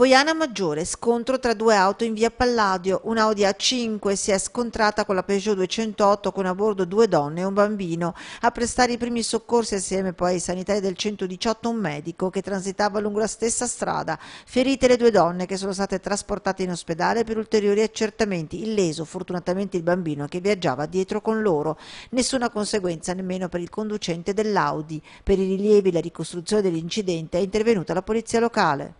Poiana Maggiore, scontro tra due auto in via Palladio. Un'Audi A5 si è scontrata con la Peugeot 208 con a bordo due donne e un bambino. A prestare i primi soccorsi assieme poi ai sanitari del 118 un medico che transitava lungo la stessa strada. Ferite le due donne che sono state trasportate in ospedale per ulteriori accertamenti. Illeso fortunatamente il bambino che viaggiava dietro con loro. Nessuna conseguenza nemmeno per il conducente dell'Audi. Per i rilievi e la ricostruzione dell'incidente è intervenuta la polizia locale.